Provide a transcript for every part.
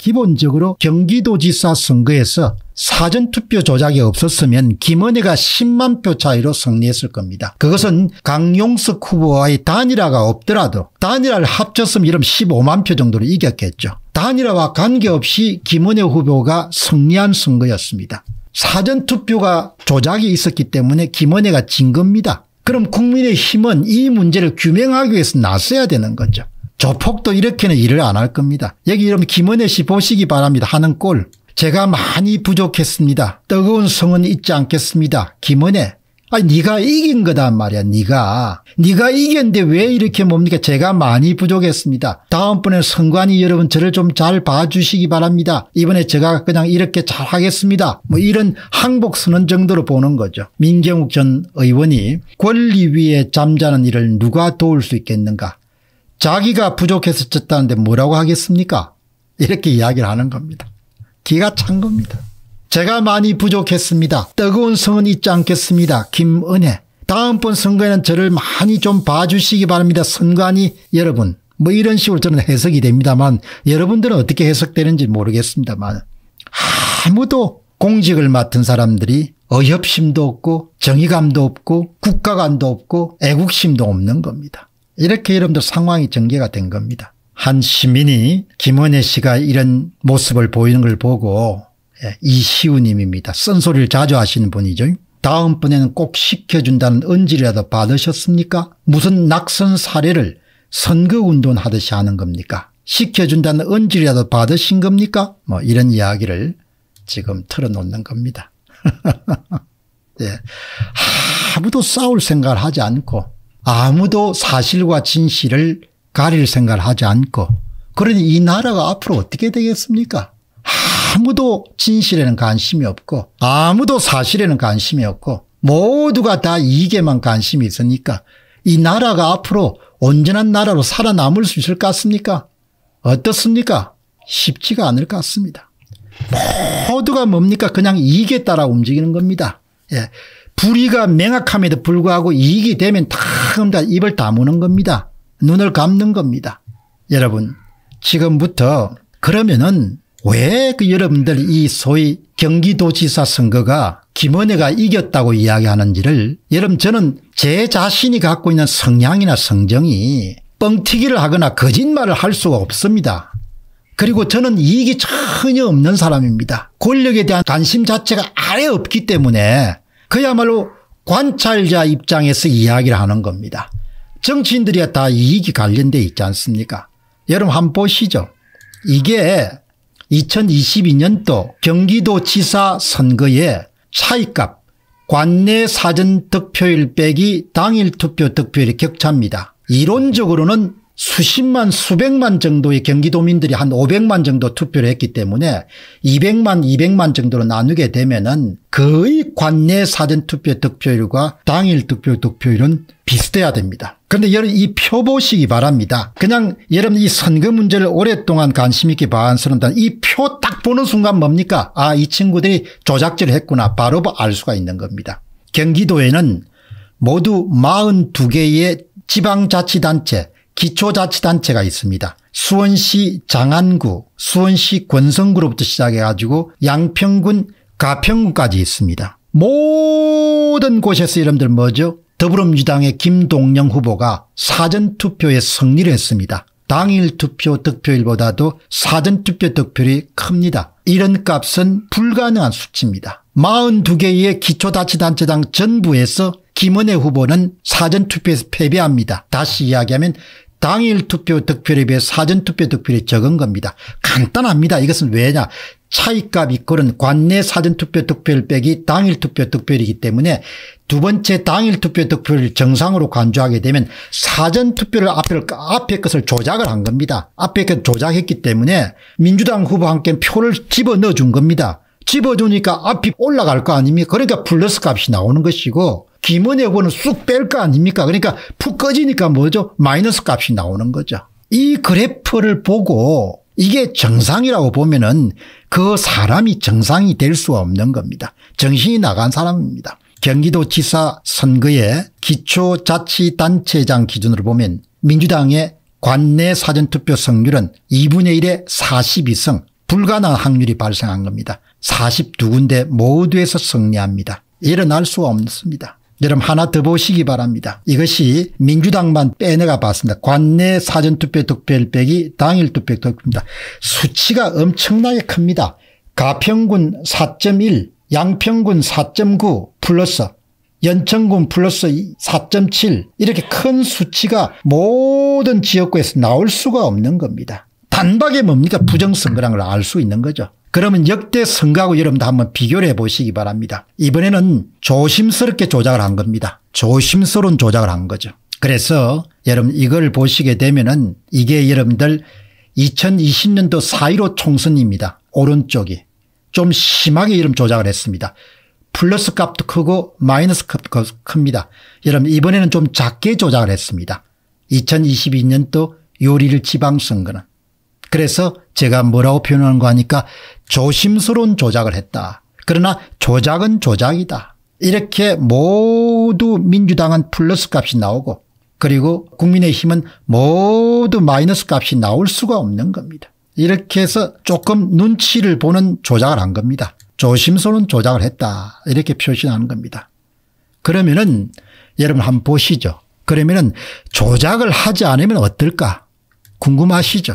기본적으로 경기도지사 선거에서 사전투표 조작이 없었으면 김은혜가 10만 표 차이로 승리했을 겁니다. 그것은 강용석 후보와의 단일화가 없더라도 단일화를 합쳤으면 이름 15만 표 정도로 이겼겠죠. 단일화와 관계없이 김은혜 후보가 승리한 선거였습니다. 사전투표가 조작이 있었기 때문에 김은혜가 진 겁니다. 그럼 국민의힘은 이 문제를 규명하기 위해서 나서야 되는 거죠. 조폭도 이렇게는 일을 안 할 겁니다. 여기 여러분 김은혜 씨 보시기 바랍니다. 하는 꼴. 제가 많이 부족했습니다. 뜨거운 성은 잊지 않겠습니다. 김은혜. 아니 네가 이긴 거단 말이야. 네가. 네가 이겼는데 왜 이렇게 뭡니까? 제가 많이 부족했습니다. 다음번에 선관위 여러분 저를 좀 잘 봐주시기 바랍니다. 이번에 제가 그냥 이렇게 잘하겠습니다. 뭐 이런 항복 선언 정도로 보는 거죠. 민경욱 전 의원이 권리 위에 잠자는 일을 누가 도울 수 있겠는가. 자기가 부족해서졌다는데 뭐라고 하겠습니까? 이렇게 이야기를 하는 겁니다. 기가 찬 겁니다. 제가 많이 부족했습니다. 뜨거운 성은 있지 않겠습니다. 김은혜. 다음번 선거에는 저를 많이 좀 봐주시기 바랍니다. 선관위 여러분. 뭐 이런 식으로 저는 해석이 됩니다만 여러분들은 어떻게 해석되는지 모르겠습니다만 아무도 공직을 맡은 사람들이 어협심도 없고 정의감도 없고 국가관도 없고 애국심도 없는 겁니다. 이렇게 여러분들 상황이 전개가 된 겁니다. 한 시민이 김원혜 씨가 이런 모습을 보이는 걸 보고 예, 이시우님입니다. 쓴소리를 자주 하시는 분이죠. 다음번에는 꼭 시켜준다는 은지라도 받으셨습니까? 무슨 낙선 사례를 선거운동 하듯이 하는 겁니까? 시켜준다는 은지라도 받으신 겁니까? 뭐 이런 이야기를 지금 틀어놓는 겁니다. 예. 아무도 싸울 생각을 하지 않고 아무도 사실과 진실을 가릴 생각을 하지 않고 그러니 이 나라가 앞으로 어떻게 되겠습니까? 아무도 진실에는 관심이 없고 아무도 사실에는 관심이 없고 모두가 다 이익에만 관심이 있으니까 이 나라가 앞으로 온전한 나라로 살아남을 수 있을 것 같습니까? 어떻습니까? 쉽지가 않을 것 같습니다. 모두가 뭡니까? 그냥 이익에 따라 움직이는 겁니다. 예. 불의가 명확함에도 불구하고 이익이 되면 다 입을 다무는 겁니다. 눈을 감는 겁니다. 여러분 지금부터 그러면은 왜 그 여러분들 이 소위 경기도지사 선거가 김원혜가 이겼다고 이야기하는지를 여러분 저는 제 자신이 갖고 있는 성향이나 성정이 뻥튀기를 하거나 거짓말을 할 수가 없습니다. 그리고 저는 이익이 전혀 없는 사람입니다. 권력에 대한 관심 자체가 아예 없기 때문에 그야말로 관찰자 입장에서 이야기를 하는 겁니다. 정치인들이 다 이익이 관련돼 있지 않습니까 여러분 한번 보시죠. 이게 2022년도 경기도지사 선거에 차이값 관내 사전 득표율 빼기 당일 투표 득표율의 격차입니다. 이론적으로는 수십만 수백만 정도의 경기도민들이 한 500만 정도 투표를 했기 때문에 200만 200만 정도로 나누게 되면은 거의 관내 사전투표 득표율과 당일 투표 득표율은 비슷해야 됩니다. 그런데 여러분 이 표 보시기 바랍니다. 그냥 여러분 이 선거 문제를 오랫동안 관심 있게 반스럽다 이 표 딱 보는 순간 뭡니까? 아이 친구들이 조작질을 했구나 바로 알 수가 있는 겁니다. 경기도에는 모두 42개의 지방자치단체 기초자치단체가 있습니다. 수원시 장안구, 수원시 권성구로부터 시작해가지고 양평군, 가평군까지 있습니다. 모든 곳에서 여러분들 뭐죠? 더불어민주당의 김동영 후보가 사전투표에 승리를 했습니다. 당일 투표 득표일보다도 사전투표 득표율이 큽니다. 이런 값은 불가능한 수치입니다. 42개의 기초자치단체당 전부에서 김은혜 후보는 사전투표에서 패배합니다. 다시 이야기하면 당일 투표 득표에 비해 사전투표 득표율이 적은 겁니다. 간단합니다. 이것은 왜냐. 차이값 이꼴은 관내 사전투표 득표율 빼기 당일 투표 득표율이기 때문에 두 번째 당일 투표 득표율 정상으로 간주하게 되면 사전투표를 앞에, 앞에 것을 조작을 한 겁니다. 앞에 것을 조작했기 때문에 민주당 후보 함께 표를 집어넣어 준 겁니다. 집어주니까 앞이 올라갈 거 아닙니까? 그러니까 플러스 값이 나오는 것이고 김은혜고는 쑥 뺄 거 아닙니까? 그러니까 푹 꺼지니까 뭐죠? 마이너스 값이 나오는 거죠. 이 그래프를 보고 이게 정상이라고 보면은 그 사람이 정상이 될 수 없는 겁니다. 정신이 나간 사람입니다. 경기도지사 선거에 기초자치단체장 기준으로 보면 민주당의 관내 사전투표 성률은 2분의 1에 42성 불가능한 확률이 발생한 겁니다. 42군데 모두에서 승리합니다. 일어날 수 없습니다. 여러분 하나 더 보시기 바랍니다. 이것이 민주당만 빼내가 봤습니다. 관내 사전투표 득표율 빼기 당일 투표 득표입니다. 수치가 엄청나게 큽니다. 가평군 4.1 양평군 4.9 플러스 연천군 플러스 4.7 이렇게 큰 수치가 모든 지역구에서 나올 수가 없는 겁니다. 단박에 뭡니까 부정선거란 걸알 수 있는 거죠. 그러면 역대 선거하고 여러분도 한번 비교를 해보시기 바랍니다. 이번에는 조심스럽게 조작을 한 겁니다. 조심스러운 조작을 한 거죠. 그래서 여러분 이걸 보시게 되면 은 이게 여러분들 2020년도 4.15 총선입니다. 오른쪽이. 좀 심하게 이름 조작을 했습니다. 플러스 값도 크고 마이너스 값도 큽니다. 여러분 이번에는 좀 작게 조작을 했습니다. 2022년도 요리를 지방선거는. 그래서 제가 뭐라고 표현하는 거 하니까 조심스러운 조작을 했다. 그러나 조작은 조작이다. 이렇게 모두 민주당은 플러스 값이 나오고 그리고 국민의힘은 모두 마이너스 값이 나올 수가 없는 겁니다. 이렇게 해서 조금 눈치를 보는 조작을 한 겁니다. 조심스러운 조작을 했다 이렇게 표시하는 겁니다. 그러면은 여러분 한번 보시죠. 그러면은 조작을 하지 않으면 어떨까 궁금하시죠.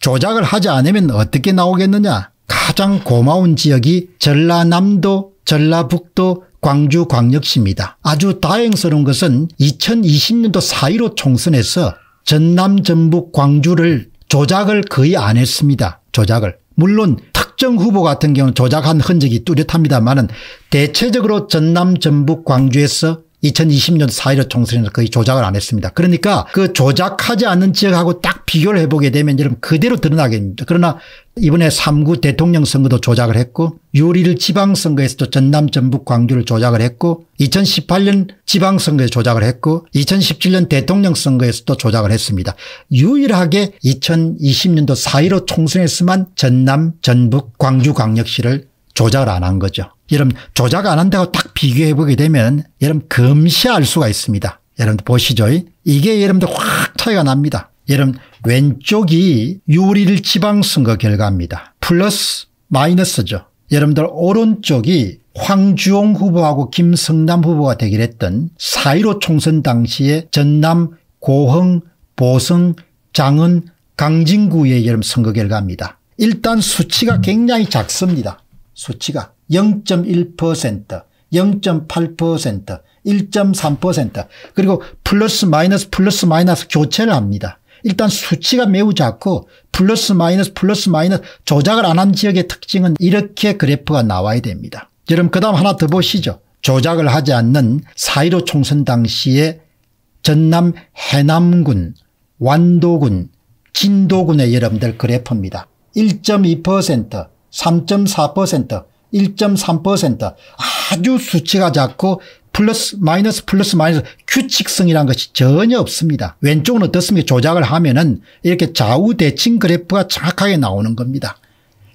조작을 하지 않으면 어떻게 나오겠느냐 가장 고마운 지역이 전라남도 전라북도 광주광역시입니다. 아주 다행스러운 것은 2020년도 4.15 총선에서 전남 전북 광주를 조작을 거의 안 했습니다. 조작을. 물론 특정 후보 같은 경우는 조작한 흔적이 뚜렷합니다만 대체적으로 전남 전북 광주에서 2020년 4.15 총선에서 거의 조작을 안 했습니다. 그러니까 그 조작하지 않은 지역하고 딱 비교를 해보게 되면 여러분 그대로 드러나게 됩니다. 그러나 이번에 3구 대통령 선거도 조작을 했고 6일 지방선거에서도 전남 전북 광주를 조작을 했고 2018년 지방선거에 조작을 했고 2017년 대통령 선거에서도 조작을 했습니다. 유일하게 2020년도 4.15 총선에서만 전남 전북 광주광역시를 조작을 안 한 거죠. 여러분 조작 안 한다고 딱 비교해 보게 되면 여러분 금시할 수가 있습니다. 여러분 보시죠. 이게 여러분들 확 차이가 납니다. 여러분 왼쪽이 유리일 지방선거 결과입니다. 플러스 마이너스죠. 여러분들 오른쪽이 황주홍 후보하고 김성남 후보가 대결했던 4.15 총선 당시에 전남 고흥 보성 장은 강진구의 여름 선거 결과입니다. 일단 수치가 굉장히 작습니다. 수치가. 0.1%, 0.8%, 1.3% 그리고 플러스 마이너스 플러스 마이너스 교체를 합니다. 일단 수치가 매우 작고 플러스 마이너스 플러스 마이너스 조작을 안 한 지역의 특징은 이렇게 그래프가 나와야 됩니다. 여러분 그 다음 하나 더 보시죠. 조작을 하지 않는 4.15 총선 당시에 전남 해남군, 완도군, 진도군의 여러분들 그래프입니다. 1.2%, 3.4%, 1.3% 아주 수치가 작고 플러스 마이너스 플러스 마이너스 규칙성이라는 것이 전혀 없습니다. 왼쪽은 어떻습니까? 조작을 하면은 이렇게 좌우 대칭 그래프가 정확하게 나오는 겁니다.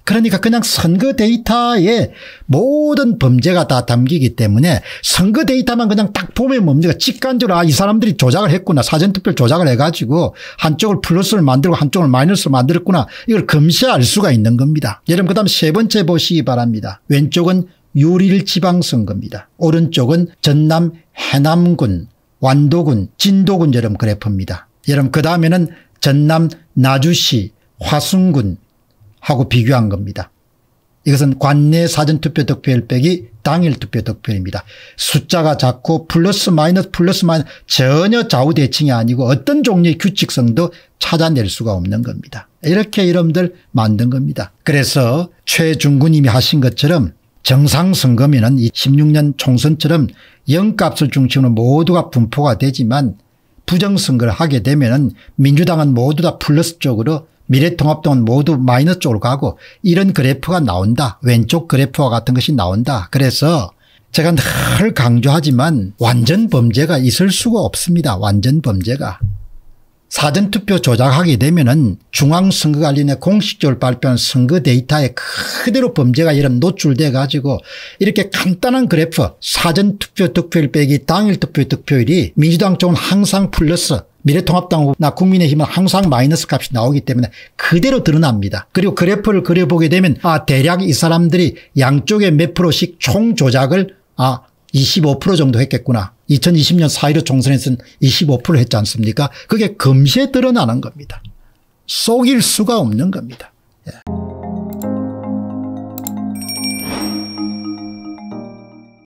그러니까 그냥 선거 데이터에 모든 범죄가 다 담기기 때문에 선거 데이터만 그냥 딱 보면 뭡니까 직관적으로 아 이 사람들이 조작을 했구나 사전투표 조작을 해가지고 한쪽을 플러스를 만들고 한쪽을 마이너스를 만들었구나 이걸 검시할 수가 있는 겁니다. 여러분 그 다음 세 번째 보시기 바랍니다. 왼쪽은 유릴 지방선거입니다. 오른쪽은 전남 해남군 완도군 진도군 여름 그래프입니다. 여러분 그 다음에는 전남 나주시 화순군 하고 비교한 겁니다. 이것은 관내 사전투표 득표율 빼기 당일 투표 득표율입니다. 숫자가 작고 플러스 마이너스 플러스 마이너스 전혀 좌우대칭이 아니고 어떤 종류의 규칙성도 찾아낼 수가 없는 겁니다. 이렇게 이름들 만든 겁니다. 그래서 최중구님이 하신 것처럼 정상선거면은 16년 총선처럼 영값을 중심으로 모두가 분포가 되지만 부정선거를 하게 되면은 민주당은 모두 다 플러스 쪽으로 미래통합당은 모두 마이너스 쪽으로 가고 이런 그래프가 나온다. 왼쪽 그래프와 같은 것이 나온다. 그래서 제가 늘 강조하지만 완전 범죄가 있을 수가 없습니다. 완전 범죄가. 사전투표 조작하게 되면은 중앙선거관리위 공식적으로 발표한 선거 데이터에 그대로 범죄가 이런 노출돼 가지고 이렇게 간단한 그래프 사전투표 득표율 빼기 당일 투표 득표율이 민주당 쪽은 항상 플러스 미래통합당이나 국민의힘은 항상 마이너스 값이 나오기 때문에 그대로 드러납니다. 그리고 그래프를 그려보게 되면 아 대략 이 사람들이 양쪽에 몇 프로씩 총 조작을 아 25% 정도 했겠구나. 2020년 4.15 총선에서는 25% 했지 않습니까? 그게 금세 드러나는 겁니다. 속일 수가 없는 겁니다. 예.